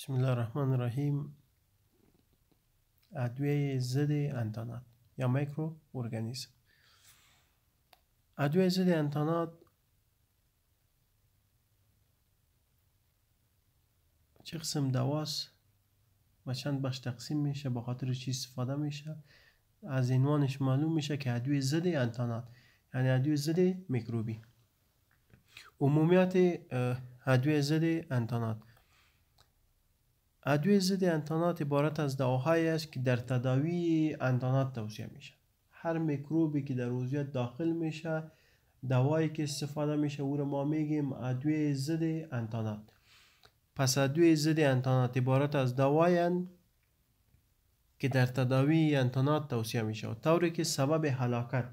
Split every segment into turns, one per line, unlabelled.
بسم الله الرحمن الرحیم ادویه زد انتانات یا میکرو ارگانیسم ادویه زد انتانات چه قسم دواست و چند بخش تقسیم میشه با خاطر چی استفاده میشه از عنوانش معلوم میشه که ادویه ضد انتانات یعنی ادویه زد میکروبی عمومیت ادویه زد انتانات ادوی ضد انتانات عبارت از دواهایی است که در تداوی انتانات توصیه میشه هر میکروبی که در عضویت داخل میشه دوایی که استفاده میشه او رو ما میگیم ادوی ضد انتانات پس ادوی ضد انتانات عبارت از است که در تداوی انتانات توصیه میشه و طوری که سبب حلاکت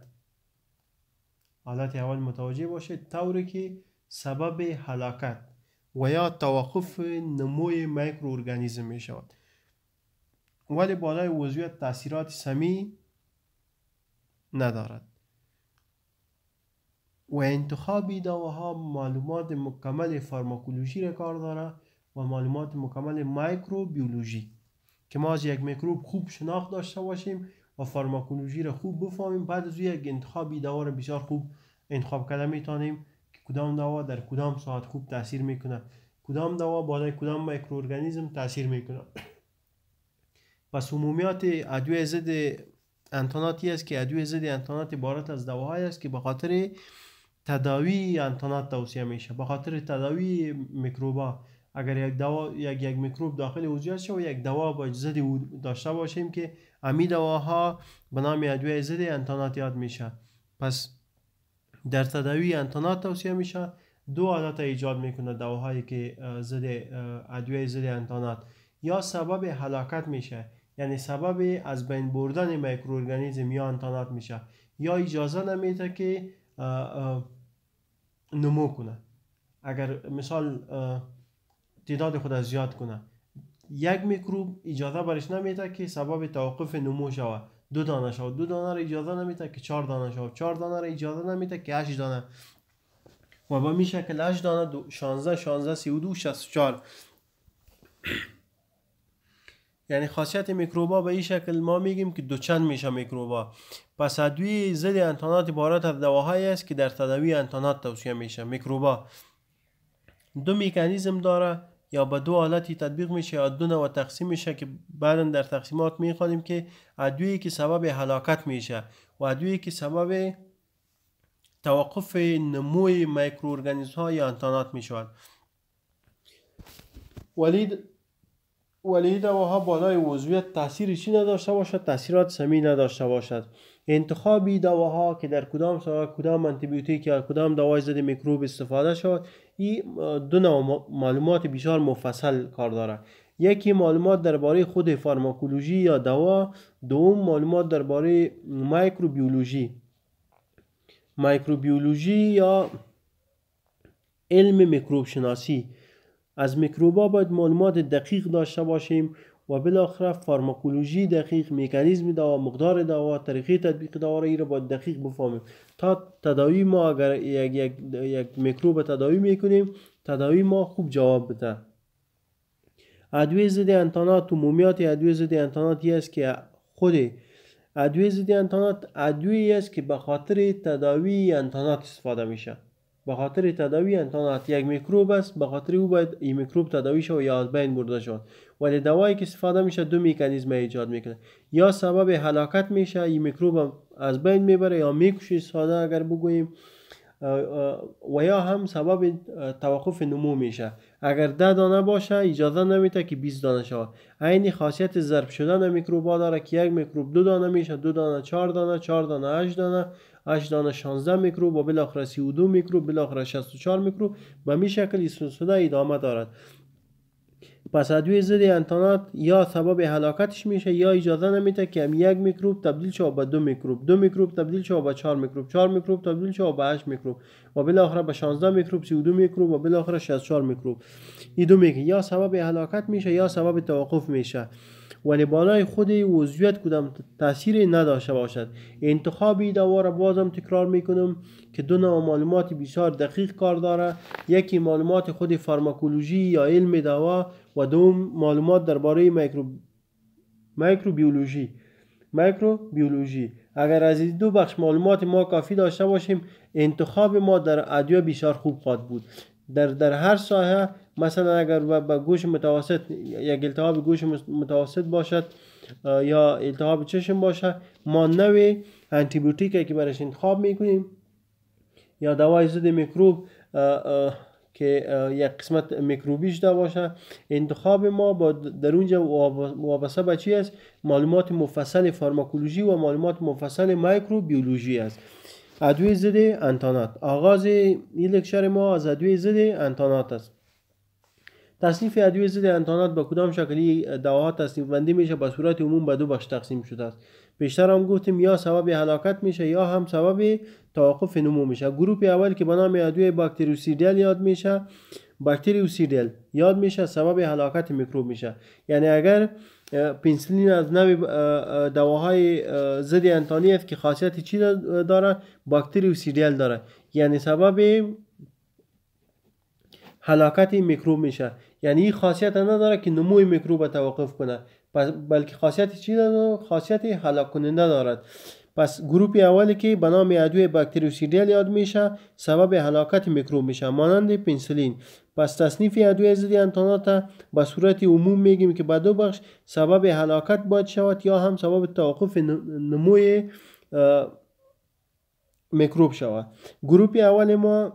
حالت اول متوجه باشید طوری که سبب حلاکت و یا توقف نموی مایکرو می شود ولی بالای وضویت تاثیرات سمی ندارد و انتخاب دواها معلومات مکمل فارماکولوژی را کار داره و معلومات مکمل مایکروبیولوژی که ما از یک میکروب خوب شناخت داشته باشیم و فارماکولوژی را خوب بفهمیم بعد از یک انتخابی دوا را بسیار خوب انتخاب کرده میتونیم کدام دوا در کدام ساعت خوب تاثیر میکنه کدام دوا بالای کدام میکروارگانیسم تاثیر میکنه پس عمومیات ادویه ضد انتاناتی است که ادویه ضد انتانات عبارت از دواهایی است که به خاطر تداوی انتانات توصیه میشه به خاطر تداوی میکروبا اگر یک دوا یک یک میکروب داخل شه و یک دوا با ضد داشته باشیم که امی دواها به نام ادویه ضد انتانات یاد میشه پس در تداوی انتانات توصیه میشه دو حالت ایجاد میکنه دواهایی که ضد ادویه ضد انتانات یا سبب هلاکت میشه یعنی سبب از بین بردن میکروارگانیسم یا انتانات میشه یا اجازه نمیده که نمو کنه اگر مثال تعداد خود زیاد کنه یک میکروب اجازه برش نمیده که سبب توقف نمو شود دو دانه شود دو دانه را اجازه نمیده که چهار دانه شود چهار دانه را اجازه نمیده که هشت دانه و با می شکل هشت دانه دو شانزده شانزده سی و دو شست چهار یعنی خاصیت میکروبا به این شکل ما میگیم که دوچند میشه میکروبا پس ادوی ضد انتانات عبارت از دواهایی است که در تداوی انتانات توصیه میشه میکروبا دو میکانیزم داره یا به دو حالتی تطبیق میشه دو و تقسیم میشه که بعدا در تقسیمات میخوانیم که عدویی که سبب هلاکت میشه و عدویی که سبب توقف نموی ارگانیز ها یا انتانات میشود ولید ولی دواها بالای وضویت تاثیری چی نداشته باشد تاثیرات سمی نداشته باشد انتخابی دواها که در کدام سال کدام انتیبیوتیک یا کدام دوای زده میکروب استفاده شود این دو نوع معلومات بسیار مفصل کار داره یکی معلومات درباره خود فارماکولوژی یا دوا دوم معلومات درباره مایکروبیولوژی مایکروبیولوژی یا علم میکروب شناسی از میکروبا باید معلومات دقیق داشته باشیم و بالاخره فارماکولوژی دقیق میکانیزم دوا مقدار دوا طریقه تطبیق دوا را با دقیق بفهمیم تا تداوی ما اگر یک, یک, یک میکروب تداوی میکنیم تداوی ما خوب جواب بده ادویه ضد انتانات عمومیات ادوی ضد انتانات است که خود ادوی ضد انتانات ادوی است که به خاطر تداوی انتانات استفاده میشه به خاطر تداوی انتانات یک میکروب است به خاطر او باید این میکروب تداوی شود یا از بین برده شود ولی دوایی که استفاده میشه دو مکانیزم ایجاد میکنه یا سبب هلاکت میشه این میکروب هم از بین میبره یا میکشه ساده اگر بگوییم و یا هم سبب توقف نمو میشه اگر ده دانه باشه اجازه نمیده که 20 دانه شود عین خاصیت ضرب شدن میکروبا داره که یک میکروب دو دانه میشه دو دانه چهار دانه چهار دانه هشت دانه 8 16 میکرو و بالاخره 32 میکرو بالاخره 64 میکرو به می شکل سلسله ادامه دارد پس وی ضد انتانات یا سبب هلاکتش میشه یا اجازه نمیده که هم یک میکروب تبدیل شو به دو میکروب دو میکروب تبدیل شو به چهار میکروب چهار میکروب تبدیل شو به هشت میکروب و بالاخره به 16 میکروب 32 میکروب و بالاخره 64 میکروب این دو میکروب یا سبب هلاکت میشه یا سبب توقف میشه ولی بالای خود وضعیت کدام تاثیری نداشته باشد انتخاب دوا را بازم تکرار میکنم که دو نوع معلومات بسیار دقیق کار داره یکی معلومات خود فارماکولوژی یا علم دوا و دوم معلومات درباره میکرو میکروبیولوژی میکروبیولوژی اگر از این دو بخش معلومات ما کافی داشته باشیم انتخاب ما در ادویه بسیار خوب خواهد بود در در هر ساحه مثلا اگر به گوش متوسط یک التهاب گوش متوسط باشد یا التهاب چشم باشه ما نوی انتیبیوتیکی که برش انتخاب میکنیم یا دوای ضد میکروب که یک قسمت میکروبیش داشته باشه انتخاب ما با در اونجا وابسته به چی است معلومات مفصل فارماکولوژی و معلومات مفصل مایکروبیولوژی است ادوی ضد انتانات آغاز این لکچر ما از ادویه ضد انتانات است تصنیف ادویه ضد انتانات با کدام شکلی دواها تصنیف بندی میشه با صورت عموم به دو بخش تقسیم شده است بیشتر هم گفتیم یا سبب هلاکت میشه یا هم سبب توقف نمو میشه گروپ اول که به نام ادویه باکتریوسیدل یاد میشه باکتریوسیدل یاد میشه سبب هلاکت میکروب میشه یعنی اگر پنسلین از نوع دواهای ضد انتانی است که خاصیت چی داره باکتریوسیدل داره یعنی سبب هلاکت میکروب میشه یعنی این خاصیت نداره که نموی میکروب توقف کنه بلکه خاصیت چی داره خاصیت هلاک کننده دارد پس گروپ اولی که به نام ادوی باکتریوسیدیل یاد میشه سبب هلاکت میکروب میشه مانند پنسلین پس تصنیف عدوی ضد انتانات به صورت عموم میگیم که به دو بخش سبب هلاکت باید شود یا هم سبب توقف نموی میکروب شود گروپ اول ما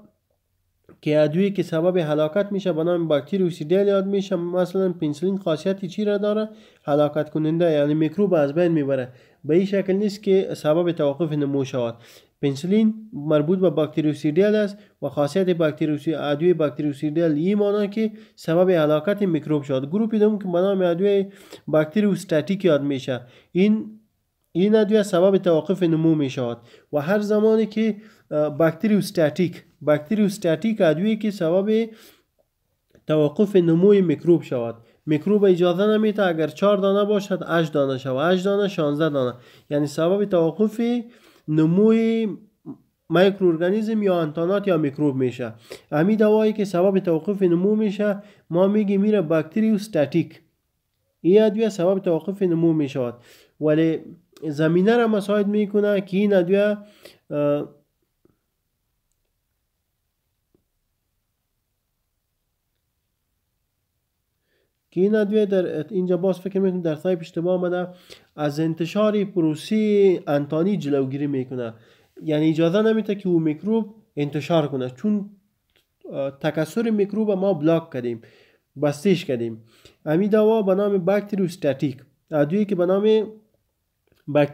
که ادویه که سبب هلاکت میشه به نام باکتری یاد میشه مثلا پنسلین خاصیتی چی را داره هلاکت کننده یعنی میکروب از بین میبره به این شکل نیست که سبب توقف نمو شود پنسلین مربوط به باکتریوسیدیل است و خاصیت باکتریوسی ادویه باکتریوسیدیل این معنا که سبب هلاکت میکروب شد گروه دوم که به نام ادویه باکتریوستاتیک یاد میشه این این ادویه سبب توقف نمو می و هر زمانی که باکتریوستاتیک استاتیک ادویه که سبب توقف نموی میکروب شود میکروب اجازه نمیده اگر چهار دانه باشد هشت دانه شود 8 دانه 16 دانه یعنی سبب توقف نموی مایکروارگانیزم یا انتانات یا میکروب میشه همین دوایی که سبب توقف نمو میشه ما میگیم میره باکتریوستاتیک این ادویه سبب توقف نمو میشود ولی زمینه را مساعد میکنه که این ادویه که این ادویه در اینجا باز فکر میکنم در تایپ اشتباه آمده از انتشار پروسی انتانی جلوگیری میکنه یعنی اجازه نمیده که او میکروب انتشار کنه چون تکسر میکروب ما بلاک کردیم بستش کردیم امی دوا به نام استاتیک ادویه که به نام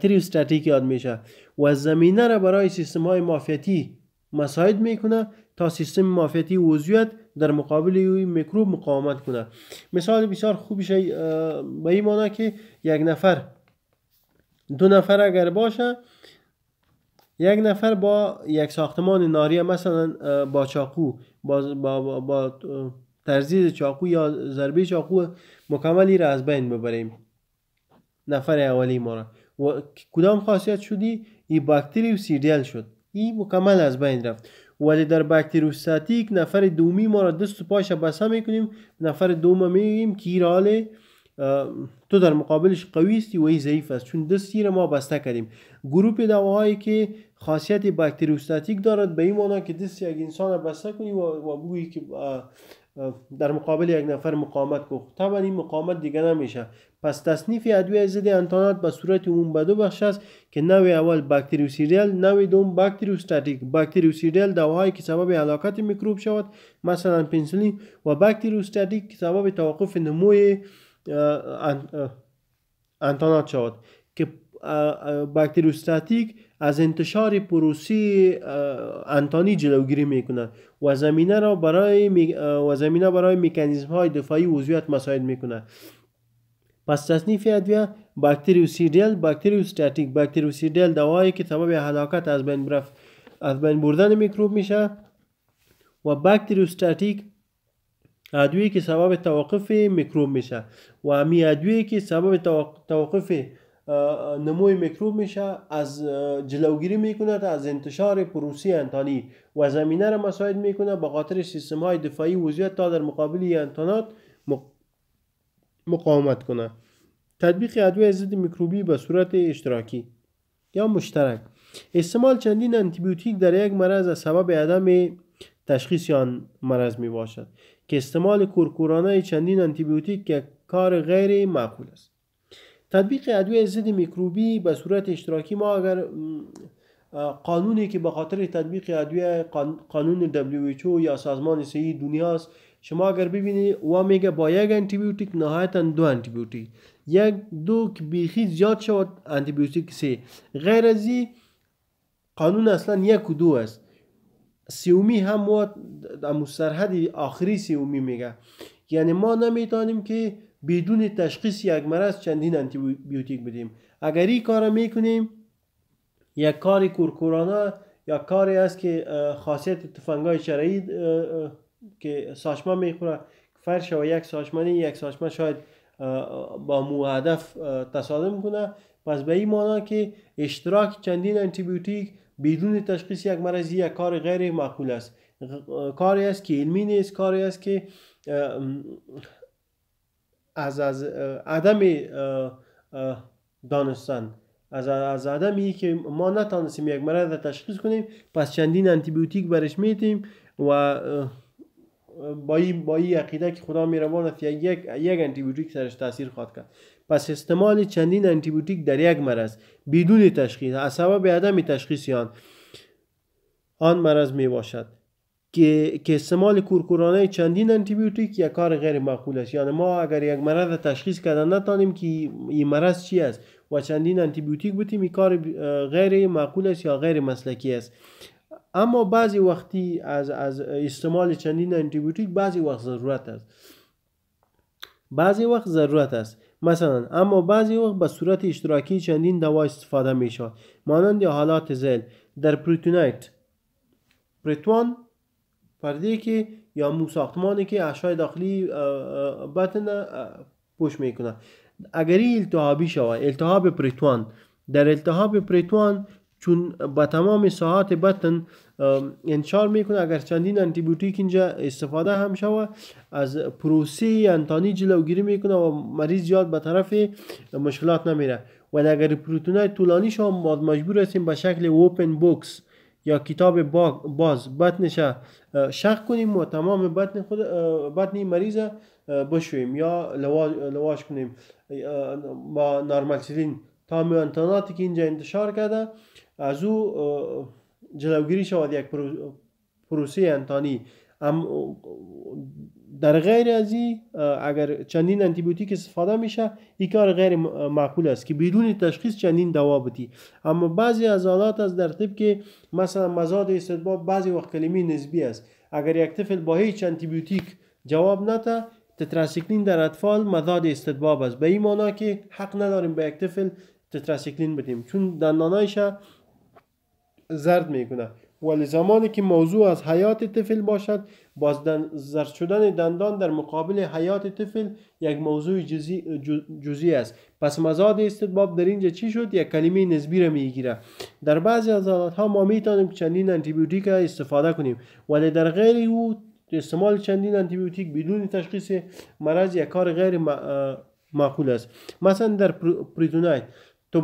استاتیک یاد میشه و زمینه را برای سیستم های مافیتی مساعد میکنه تا سیستم مافیتی وضعیت در مقابل یوی میکروب مقاومت کنه مثال بسیار خوبیشه به این معنی که یک نفر دو نفر اگر باشه یک نفر با یک ساختمان ناریه مثلا با چاقو با, با, با ترزیز چاقو یا ضربه چاقو مکملی را از بین ببریم نفر اولی ما و کدام خاصیت شدی ای باکتری و سیریل شد ای مکمل از بین رفت ولی در بکتروستاتیک نفر دومی ما را دست و پاش می میکنیم نفر دوم میگیم که تو در مقابلش قوی و این ضعیف است چون دستی را ما بسته کردیم گروپ دواهایی که خاصیت بکتروستاتیک دارد به این معنی که دست یک انسان بسته کنی و بگویی که در مقابل یک نفر مقامت گفت طبعا این مقامت دیگه نمیشه پس تصنیف ادویه ضد انتانات به صورت عموم به دو بخش است که نوع اول باکتریوسیریل نوع دوم باکتریوستاتیک باکتریوسیریل دواهایی که سبب علاقات میکروب شود مثلا پنسلین و باکتریوستاتیک که سبب توقف نموی انتانات شود که باکتریوستاتیک از انتشار پروسی انتانی جلوگیری میکنه و زمینه را برای و زمینه برای مکانیزم های دفاعی عضویت مساعد میکنه پس تصنیف ادویه باکتریوسیدل باکتریوستاتیک باکتریوسیدیل دوایی که سبب هلاکت از بین برف از بین بردن میکروب میشه و باکتریوستاتیک ادویه که سبب توقف میکروب میشه و می ادویه که سبب توقف نموی میکروب میشه از جلوگیری میکنه از انتشار پروسی انتانی و زمینه را مساعد میکنه با خاطر سیستم های دفاعی وضعیت تا در مقابل انتانات مقاومت کنه تطبیق ادویه ضد میکروبی به صورت اشتراکی یا مشترک استعمال چندین انتیبیوتیک در یک مرض از سبب عدم تشخیص آن مرض می باشد که استعمال کورکورانه چندین انتیبیوتیک یک کار غیر معقول است تطبیق ادویه ضد میکروبی به صورت اشتراکی ما اگر قانونی که به خاطر تطبیق ادویه قانون WHO یا سازمان دنیا است شما اگر ببینید و میگه با یک بیوتیک نهایتا دو انتیبیوتیک یک دو که بیخی زیاد شود بیوتیک سه غیر از قانون اصلا یک و دو است سیومی هم و سرحد آخری سیومی میگه یعنی ما نمیتونیم که بدون تشخیص یک مرض چندین انتیبیوتیک بدیم اگر این کار میکنیم یک کار کورکورانه یا کاری است که خاصیت تفنگای شرعی که ساشما میخوره فرش و یک ساشمانی یک ساشما شاید با مو هدف تصادم کنه پس به این معنا که اشتراک چندین بیوتیک بدون تشخیص یک مرضی یک کار غیر معقول است کاری است که علمی نیست کاری است که از, از عدم دانستن از, از عدمی که ما نتانستیم یک مرض تشخیص کنیم پس چندین انتیبیوتیک برش میتیم و با این با ای عقیده که خدا می است یک یک, یک انتیبیوتیک سرش تاثیر خواهد کرد پس استعمال چندین انتیبیوتیک در یک مرض بدون تشخیص از سبب عدم تشخیص آن آن مرض می باشد که, که استعمال کورکورانه چندین انتیبیوتیک یک کار غیر معقول است یعنی ما اگر یک مرض تشخیص کردن نتانیم که این مرض چی است و چندین انتیبیوتیک بتیم این کار غیر معقول است یا غیر مسلکی است اما بعضی وقتی از, از استعمال چندین انتیبیوتیک بعضی وقت ضرورت است بعضی وقت ضرورت است مثلا اما بعضی وقت به صورت اشتراکی چندین دوا استفاده می شود مانند حالات زل در پروتونایت پروتون پرده که یا مو ساختمانی که اشای داخلی بطن پوش میکنه اگر التهابی شوه التهاب پریتوان در التهاب پریتوان چون به تمام ساعت بطن انشار میکنه اگر چندین بیوتیک اینجا استفاده هم شوه از پروسی انتانی جلوگیری میکنه و مریض زیاد به طرف مشکلات نمیره و اگر پروتونای طولانی ما مجبور هستیم به شکل اوپن بوکس یا کتاب باز بطنش شق کنیم و تمام بطن, خود بطن مریض بشویم یا لواش کنیم با نارمالسیلین تا میانتاناتی که اینجا انتشار کرده از او جلوگیری شود یک پروسه انتانی در غیر از این اگر چندین انتیبیوتیک استفاده میشه این کار غیر معقول است که بدون تشخیص چندین دوا بتی اما بعضی از حالات از در طب که مثلا مزاد استدباب بعضی وقت کلیمی نسبی است اگر یک طفل با هیچ انتیبیوتیک جواب نده تتراسیکلین در اطفال مزاد استدباب است به این معنا که حق نداریم به یک طفل تتراسیکلین بدیم چون دندانایش زرد میکنه ولی زمانی که موضوع از حیات طفل باشد باز زرد شدن دندان در مقابل حیات طفل یک موضوع جزی, جزی است پس مزاد استدباب در اینجا چی شد یک کلمه نسبی را میگیره در بعضی از ها ما میتونیم چندین انتیبیوتیک بیوتیک استفاده کنیم ولی در غیر او استعمال چندین انتیبیوتیک بدون تشخیص مرض یک کار غیر معقول است مثلا در پریتونایت تا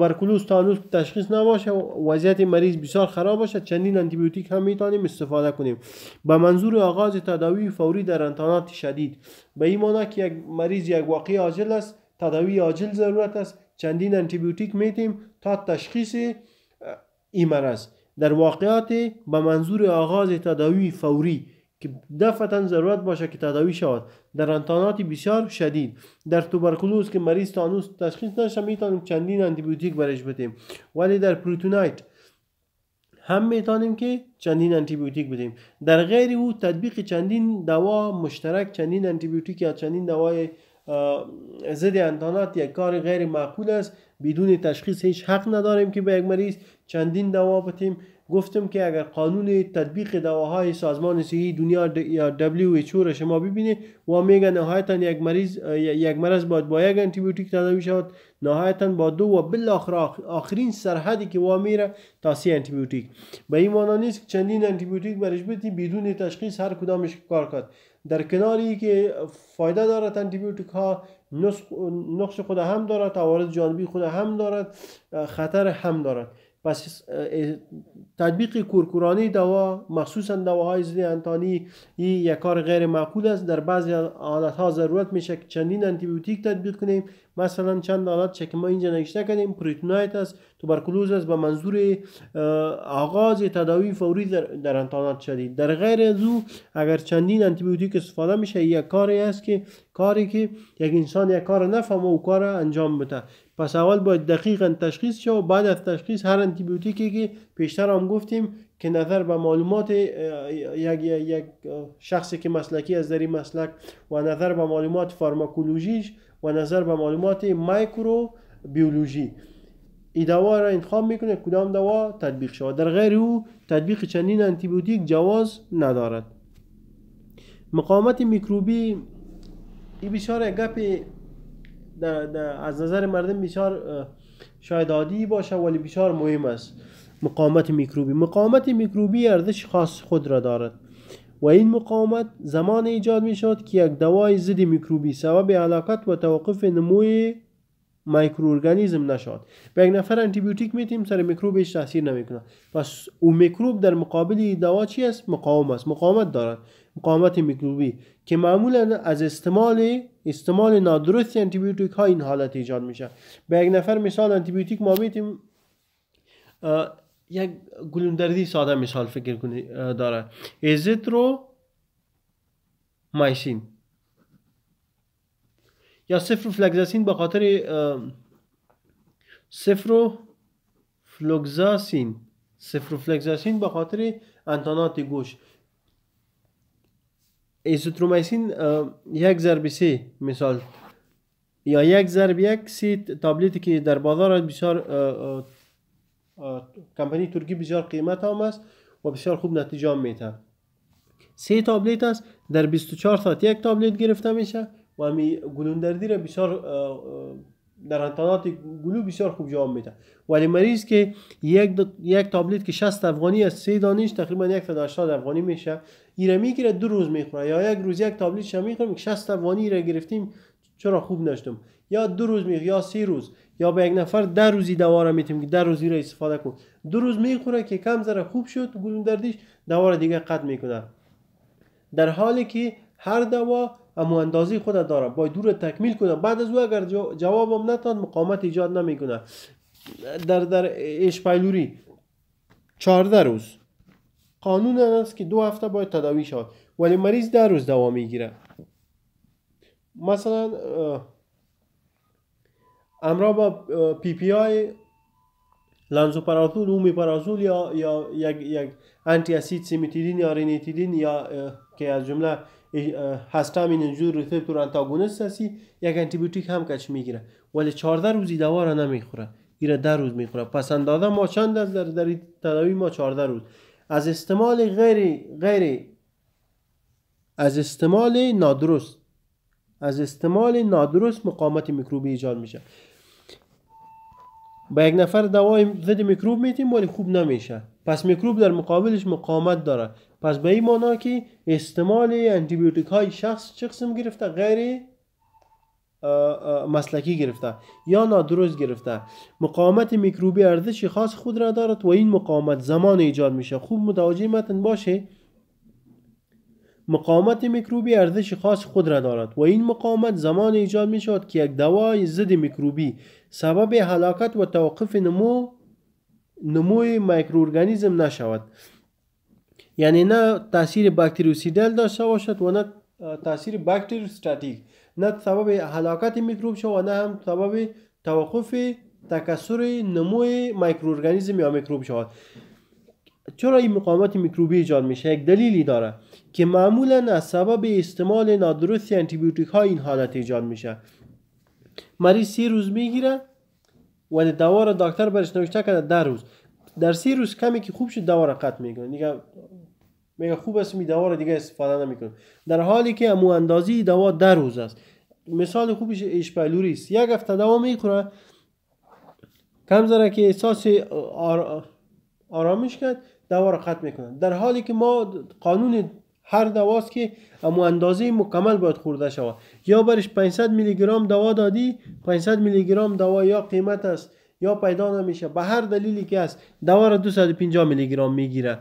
هنوز تشخیص نباشه و وضعیت مریض بسیار خراب باشه چندین انتیبیوتیک هم میتانیم استفاده کنیم به منظور آغاز تداوی فوری در انتانات شدید به این معنی که یک مریض یک واقعی عاجل است تداوی عاجل ضرورت است چندین انتیبیوتیک میتیم تا تشخیص این مرض در واقعات به منظور آغاز تداوی فوری که دفعتا ضرورت باشه که تداوی شود در انتانات بسیار شدید در توبرکولوز که مریض تانوس تشخیص نشه میتونیم چندین انتیبیوتیک برش بدیم ولی در پروتونایت هم میتونیم که چندین انتیبیوتیک بدیم در غیر او تطبیق چندین دوا مشترک چندین انتیبیوتیک یا چندین دوای ضد انتانات یک کار غیر معقول است بدون تشخیص هیچ حق نداریم که به یک مریض چندین دوا بدیم گفتم که اگر قانون تطبیق دواهای سازمان صحی دنیا یا WHO را شما ببینید و میگه نهایتا یک مریض یک مرض باید با یک انتیبیوتیک تداوی شود نهایتا با دو و بالاخره آخرین سرحدی که وا میره تا سی انتیبیوتیک به این معنا نیست که چندین انتیبیوتیک برش بدی بدون تشخیص هر کدامش کار کرد در کناری که فایده دارد بیوتیک ها نقش خود هم دارد عوارض جانبی خود هم دارد خطر هم دارد پس تطبیق کورکورانی دوا مخصوصا دواهای ضد انتانی یک کار غیر معقول است در بعضی ها ضرورت میشه که چندین انتیبیوتیک تطبیق کنیم مثلا چند حالت چه ما اینجا نگشته کنیم، پریتونایت است توبرکلوز است به منظور آغاز تداوی فوری در, در انتانات شدید در غیر از او اگر چندین انتیبیوتیک استفاده میشه یک کاری است که کاری که یک انسان یک کار نفهمه و کار انجام بده پس اول باید دقیقا تشخیص شو و بعد از تشخیص هر انتیبیوتیکی که پیشتر هم گفتیم که نظر به معلومات یک, شخصی که مسلکی از داری مسلک و نظر به معلومات فارماکولوژیش و نظر به معلومات مایکرو بیولوژی ای دوا را انتخاب میکنه کدام دوا تطبیق شود در غیر او تطبیق چندین انتیبیوتیک جواز ندارد مقاومت میکروبی ای بسیار گپ از نظر مردم بسیار شاید عادی باشه ولی بسیار مهم است مقاومت میکروبی مقاومت میکروبی ارزش خاص خود را دارد و این مقاومت زمان ایجاد می شود که یک دوای ضد میکروبی سبب علاقت و توقف نموی مایکروارگانیزم نشاد به یک نفر انتیبیوتیک میتیم سر میکروبش تاثیر نمیکنه پس او میکروب در مقابل دوا چی است مقاوم است مقاومت دارد مقاومت میکروبی که معمولا از استعمال استعمال نادرست بیوتیک ها این حالت ایجاد میشه به یک نفر مثال انتیبیوتیک ما میتیم یک گلوندردی ساده مثال فکر کنید داره ازیترو مایسین یا صفر فلگزاسین به خاطر صفر فلوگزاسین صفر به خاطر انتانات گوش ایزوترومایسین یک ضرب سه مثال یا یک ضرب یک سی تابلیتی که در بازار بسیار کمپانی ترکی بسیار قیمت هم است و بسیار خوب نتیجه هم میده سه تابلیت است در 24 ساعت یک تابلیت گرفته میشه و امی گلوندردی را بسیار در انتانات گلو بسیار خوب جواب میده ولی مریض که یک, یک تابلت که 60 افغانی از سه دانش تقریبا 180 افغانی میشه ایره میگیره دو روز میخوره یا یک روز یک تابلت شما میخوریم که 60 افغانی را گرفتیم چرا خوب نشدم یا دو روز میخوره یا سه روز یا به یک نفر در روزی دواره میتیم که در روزی را استفاده کن دو روز میخوره که کم ذره خوب شد گلوندردیش دواره دیگه قطع میکنه در حالی که هر دوا اما اندازه خود داره باید دور تکمیل کنه بعد از او اگر جوابم نتان مقامت ایجاد نمیکنه در در اشپایلوری 14 روز قانون است که دو هفته باید تداوی شود ولی مریض در روز دوام میگیره مثلا امرا با پی پی آی لانزوپرازول اومیپارازول یا یا یک یک انتی اسید سیمیتیدین یا رینیتیدین یا که از جمله هستامین جور ریسپتور انتاگونست هستی یک انتیبیوتیک هم کچ میگیره ولی 14 روزی دوا را نمیخوره ایره در روز میخوره پس اندازه ما چند است در, در تداوی ما 14 روز از استعمال غیر غیر از استعمال نادرست از استعمال نادرست مقامت میکروبی ایجاد میشه با یک نفر دوای ضد میکروب میتیم ولی خوب نمیشه پس میکروب در مقابلش مقاومت داره پس به این معنا که استعمال انتیبیوتیک های شخص چه گرفته غیر مسلکی گرفته یا نادرست گرفته مقاومت میکروبی ارزش خاص خود را دارد و این مقاومت زمان ایجاد میشه خوب متوجه متن باشه مقاومت میکروبی ارزش خاص خود را دارد و این مقاومت زمان ایجاد می شود که یک دوای ضد میکروبی سبب هلاکت و توقف نمو نموی ارگانیزم نشود یعنی نه تاثیر باکتریوسیدل داشته باشد و نه تاثیر باکتریوستاتیک نه سبب هلاکت میکروب شود و نه هم سبب توقف تکسر نموی ارگانیزم یا میکروب شود چرا این مقاومت میکروبی ایجاد میشه یک دلیلی داره که معمولا از سبب استعمال نادرست انتیبیوتیک ها این حالت ایجاد میشه مریض سی روز میگیره و دوا رو دکتر برش نوشته کرده در روز در سی روز کمی که خوب شد دوا رو قطع میکنه دیگه میگه خوب است می دوا رو دیگه استفاده نمیکنه در حالی که امو اندازی دوا در روز است مثال خوبش اشپلوری یک هفته دوا میخوره کم ذره که احساس آرامش کرد دوا رو قطع میکنه. در حالی که ما قانون هر دواست که اما اندازه مکمل باید خورده شود یا برش 500 میلی گرام دوا دادی 500 میلی گرام دوا یا قیمت است یا پیدا نمیشه به هر دلیلی که است دوا را 250 میلی گرام میگیره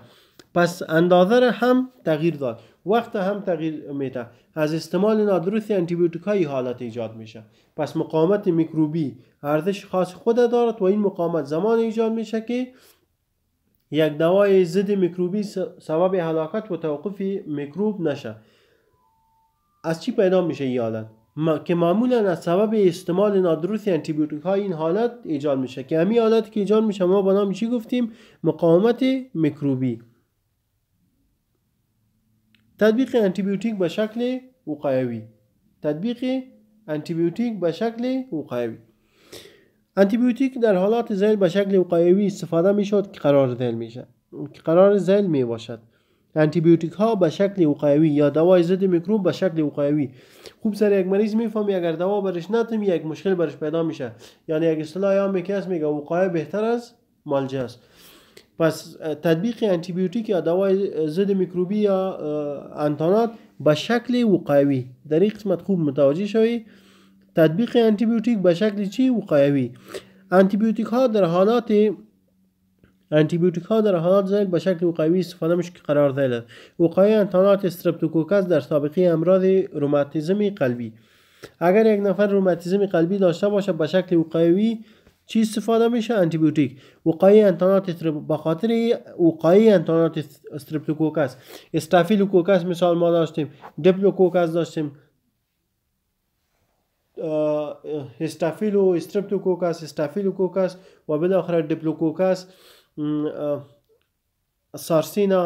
پس اندازه را هم تغییر داد وقت هم تغییر میده از استعمال نادرست انتیبیوتیک های حالت ایجاد میشه پس مقاومت میکروبی ارزش خاص خود دارد و این مقاومت زمان ایجاد میشه که یک دوای ضد میکروبی سبب هلاکت و توقف میکروب نشه از چی پیدا میشه این حالت ما... که معمولا از سبب استعمال نادرست بیوتیک های این حالت ایجاد میشه که همین حالت که ایجاد میشه ما به نام چی گفتیم مقاومت میکروبی تطبیق بیوتیک به شکل وقایوی تطبیق بیوتیک به شکل وقایوی آنتیبیوتیک در حالات زیل به شکل وقایوی استفاده می شد که قرار زیل می که قرار زل می باشد آنتیبیوتیک ها به شکل وقایوی یا دوای ضد میکروب به شکل وقایوی خوب سر یک مریض میفهمی اگر دوا برش نتم یک مشکل برش پیدا میشه یعنی یک اصطلاح می کس میگه وقایه بهتر از مالجه است پس تطبیق انتیبیوتیک یا دوای ضد میکروبی یا انتانات به شکل وقایوی در این قسمت خوب متوجه شوی تطبیق آنتیبیوتیک به شکل چی وقایوی انتیبیوتیک ها در حالات انتیبیوتیک ها در حالات ز به شکل وقایوی استفاده مش قرار دهد وقایع انتانات استرپتوکوکس در سابقه امراض روماتیزم قلبی اگر یک نفر روماتیزم قلبی داشته باشد به شکل وقایوی چی استفاده میشه آنتیبیوتیک؟ وقایع انتانات استرپ به خاطر وقایع انتانات استرپتوکوکس استافیلوکوکس مثال ما داشتیم دیپلوکوکس داشتیم استافیلو و و و دیپلوکوکاس سارسینا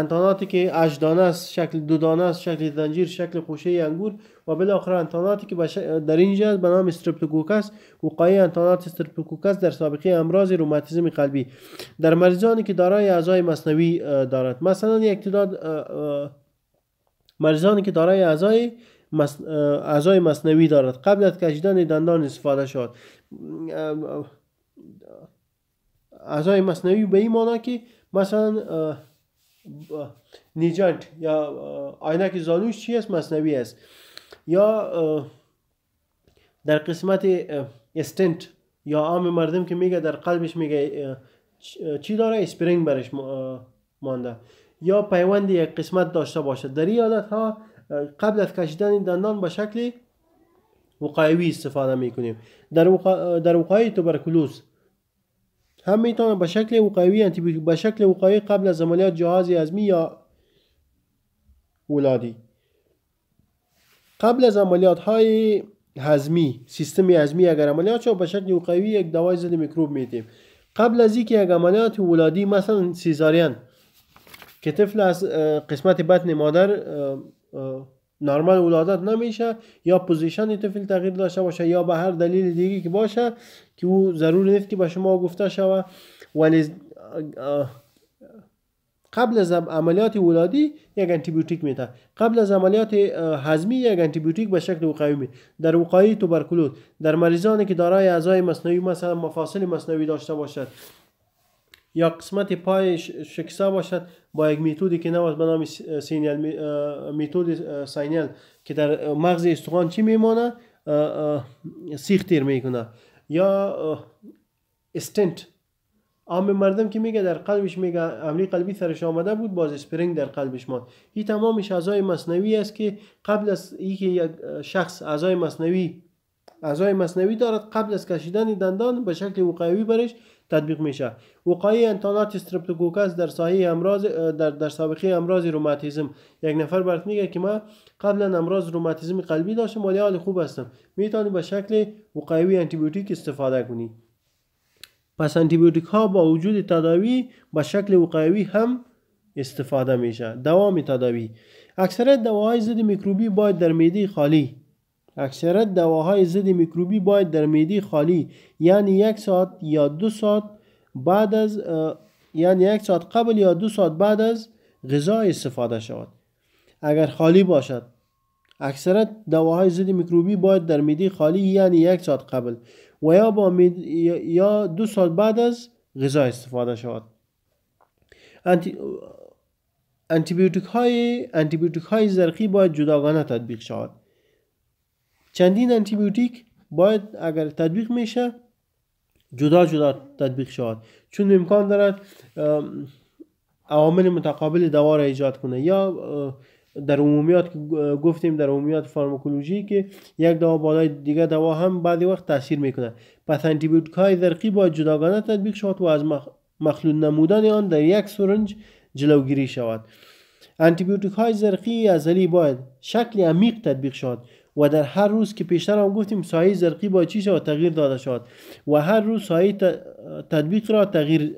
انتاناتی که اجدانه است شکل دودانه است شکل زنجیر شکل خوشه انگور و بالاخره انتاناتی که در اینجا به نام استرپتوکوکاس وقایع انتانات استرپتوکوکس در سابقه امراض روماتیزم قلبی در مریضانی که دارای اعضای مصنوی دارد مثلا یک تعداد مریضانی که دارای اعضای اعضای مصنوی دارد قبل از کشیدن دندان استفاده شد اعضای مصنوی به این معنی که مثلا نیجنت یا آینک زانوش چی است مصنوی است یا در قسمت استنت یا عام مردم که میگه در قلبش میگه چی داره اسپرینگ برش مانده یا پیوند یک قسمت داشته باشد در این حالت ها قبل از کشیدن دندان به شکل وقایوی استفاده می کنیم در, وقا... در وقای توبرکلوز هم می به شکل وقایوی به شکل وقایوی قبل از عملیات جهاز هضمی یا ولادی قبل از عملیات های هضمی سیستم هضمی اگر عملیات شد به شکل وقایوی یک دوای ضد میکروب میدیم قبل از اینکه اگر عملیات ولادی مثلا سیزارین که طفل از قسمت بطن مادر نرمال ولادت نمیشه یا پوزیشن طفل تغییر داشته باشه یا به هر دلیل دیگه که باشه که او ضرور نیست که به شما گفته شوه ولی قبل از عملیات ولادی یک انتیبیوتیک میده قبل از عملیات هضمی یک انتیبیوتیک به شکل وقایی می در وقایی توبرکلوز در مریضانی که دارای اعضای مصنوعی مثلا مفاصل مصنوعی داشته باشد یا قسمت پای شکسا باشد با یک میتودی که نواز به نام سینیل میتود سینیل که در مغز استخوان چی میمانه سیخ تیر میکنه یا استنت عام مردم که میگه در قلبش میگه عملی قلبی سرش آمده بود باز اسپرینگ در قلبش ماند این تمامش اعضای مصنوی است که قبل از اینکه یک شخص اعضای مصنوی اعضای مصنوی دارد قبل از کشیدن دندان به شکل وقایوی برش تطبیق میشه وقایع انتانات استرپتوکوکس در سایه امراض در, در سابقه امراض روماتیزم یک نفر برات میگه که ما قبلا امراض روماتیزم قلبی داشتم ولی حال خوب هستم میتونی به شکل وقایوی انتیبیوتیک استفاده کنی پس انتیبیوتیک ها با وجود تداوی به شکل وقایوی هم استفاده میشه دوام تداوی اکثر دواهای ضد میکروبی باید در میده خالی اکثرت دواهای ضد میکروبی باید در میدی خالی یعنی یک ساعت یا دو ساعت بعد از یعنی یک ساعت قبل یا دو ساعت بعد از غذا استفاده شود اگر خالی باشد اکثرت دواهای ضد میکروبی باید در میدی خالی یعنی یک ساعت قبل و یا با یا دو ساعت بعد از غذا استفاده شود انتی... انتیبیوتیک های انتیبیوتیک های زرقی باید جداگانه تطبیق شود چندین انتیبیوتیک باید اگر تطبیق میشه جدا جدا تطبیق شود چون امکان دارد عوامل متقابل دوا را ایجاد کنه یا در عمومیات گفتیم در عمومیات فارماکولوژی که یک دوا بالای دیگه دوا هم بعضی وقت تاثیر میکنه پس انتیبیوتیک های زرقی باید جداگانه تطبیق شود و از مخلوط نمودن آن در یک سرنج جلوگیری شود انتیبیوتیک های زرقی ازلی باید شکل عمیق تطبیق شود و در هر روز که پیشتر هم گفتیم سایه زرقی با چی شد تغییر داده شد و هر روز سایه تطبیق را تغییر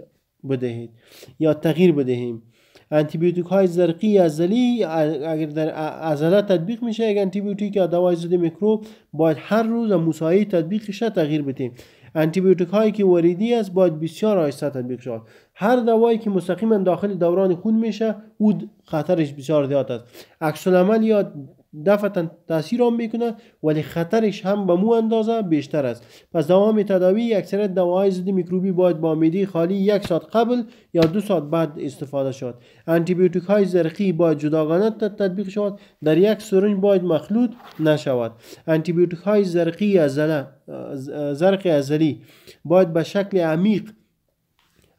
بدهید یا تغییر بدهیم انتیبیوتیک های زرقی ازلی اگر در ازله تطبیق میشه یک انتیبیوتیک یا دوای زده میکروب باید هر روز تطبیق شد تغییر بدیم انتیبیوتیک هایی که وریدی است باید بسیار آیسته تطبیق شد هر دوایی که مستقیما داخل دوران خون میشه او خطرش بسیار زیاد است عکس یا دفتا تاثیر آن میکنه ولی خطرش هم به مو اندازه بیشتر است پس دوام تداوی اکثر دوای ضد میکروبی باید با میدی خالی یک ساعت قبل یا دو ساعت بعد استفاده شود بیوتیک های زرقی باید جداگانه تطبیق شود در یک سرنج باید مخلوط نشود آنتیبیوتیک های زرقی ازله زرق ازلی باید به شکل عمیق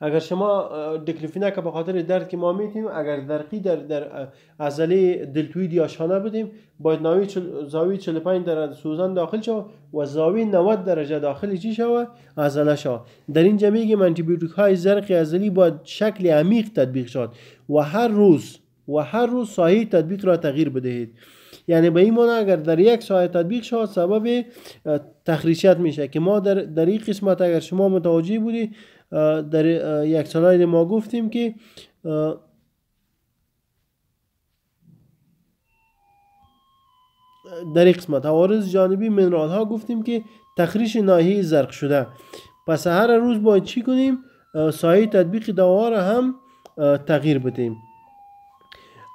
اگر شما دکلوفیناک به خاطر درد که ما میتیم اگر درقی در در ازلی دلتوید یا شانه بدیم باید ناوی چل زاویه 45 درجه سوزن داخل شو و زاوی 90 درجه داخل چی شوه عضله شو در اینجا میگیم منتیبیوتیک های زرقی ازلی باید شکل عمیق تطبیق شد و هر روز و هر روز ساحه تطبیق را تغییر بدهید یعنی به این معنی اگر در یک ساعت تطبیق شود سبب تخریشیت میشه که ما در, در این قسمت اگر شما متوجه بودی در یک سلاید ما گفتیم که در این قسمت عوارض جانبی منرال ها گفتیم که تخریش ناحیه زرق شده پس هر روز باید چی کنیم سایه تطبیق دوا را هم تغییر بدیم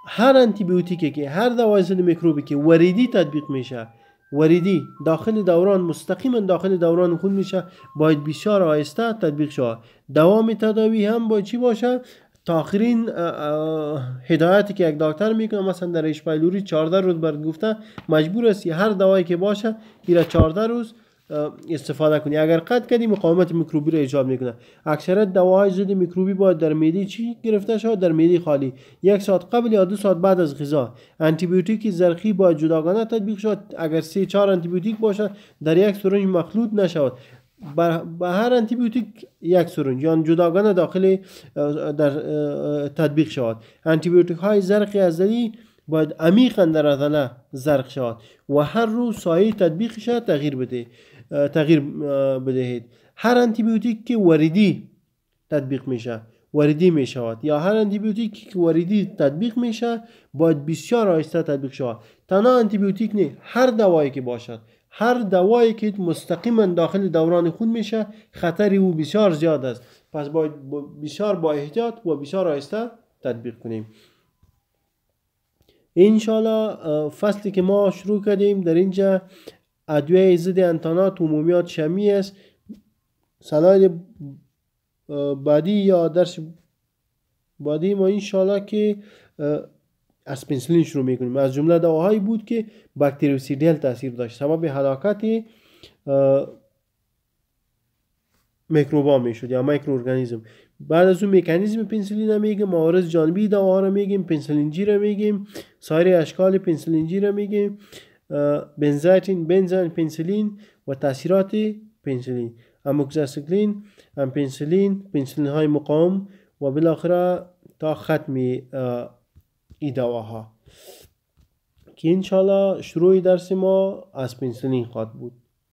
هر انتیبیوتیکی که هر دوایزن میکروبی که وریدی تطبیق میشه وریدی داخل دوران مستقیما داخل دوران خون میشه باید بسیار آهسته تطبیق شود دوام تداوی هم با چی باشه آخرین هدایتی که یک دکتر میکنه مثلا در ایشپایلوری 14 روز برد گفته مجبور است هر دوایی که باشه ایره 14 روز استفاده کنی اگر قد کردی مقاومت میکروبی رو ایجاد میکنه اکثر دواهای ضد میکروبی باید در میدی چی گرفته شود در میدی خالی یک ساعت قبل یا دو ساعت بعد از غذا آنتی زرخی باید جداگانه تطبیق شود اگر سه چهار آنتی باشد در یک سرنج مخلوط نشود به هر آنتیبیوتیک یک سرنج یا یعنی جداگانه داخل در تطبیق شود آنتیبیوتیک های زرقی عضلی باید عمیقا در عضله زرق شود و هر روز سایه تطبیقش تغییر بده تغییر بدهید هر آنتی بیوتیک که وریدی تطبیق میشه وریدی می یا هر آنتی بیوتیک که وریدی تطبیق میشه باید بسیار آهسته تطبیق شود تنها آنتی بیوتیک نه هر دوایی که باشد هر دوایی که مستقیما داخل دوران خون میشه خطر او بسیار زیاد است پس باید بسیار با احتیاط و بسیار آهسته تطبیق کنیم انشاءالله فصلی که ما شروع کردیم در اینجا ادویه ضد انتانات عمومیات شمی است سلاید بعدی یا درس بعدی ما شالا که از پنسلین شروع میکنیم از جمله دواهایی بود که بکتریوسیدیل تاثیر داشت سبب حلاکت میکروبا میشد یا ارگانیزم بعد از اون مکانیزم پنسلین هم میگیم موارد جانبی دواها رو میگیم پنسلینجی رو میگیم سایر اشکال پنسلینجی رو میگیم بنزان پنسلین و تاثیرات پنسلین اموکساسیکلین ام پنسلین پنسلین های مقاوم و بالاخره تا ختم ای دواها که انشالله شروع درس ما از پنسلین خواهد بود